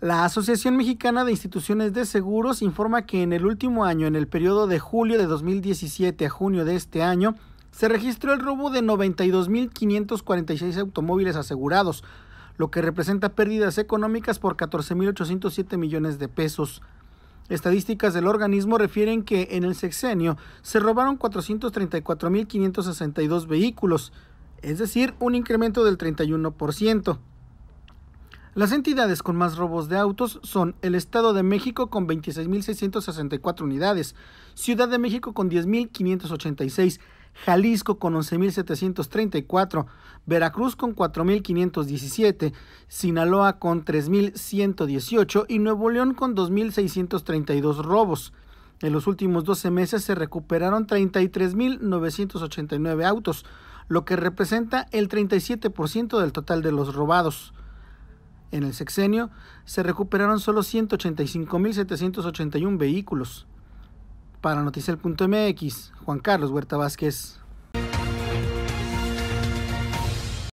La Asociación Mexicana de Instituciones de Seguros informa que en el último año, en el periodo de julio de 2017 a junio de este año, se registró el robo de 92.546 automóviles asegurados, lo que representa pérdidas económicas por 14.807 millones de pesos. Estadísticas del organismo refieren que en el sexenio se robaron 434.562 vehículos, es decir, un incremento del 31%. Las entidades con más robos de autos son el Estado de México con 26.664 unidades, Ciudad de México con 10.586, Jalisco con 11.734, Veracruz con 4.517, Sinaloa con 3.118 y Nuevo León con 2.632 robos. En los últimos 12 meses se recuperaron 33.989 autos, lo que representa el 37% del total de los robados en el sexenio, se recuperaron solo 185.781 vehículos. Para Noticiel.mx, Juan Carlos Huerta Vázquez.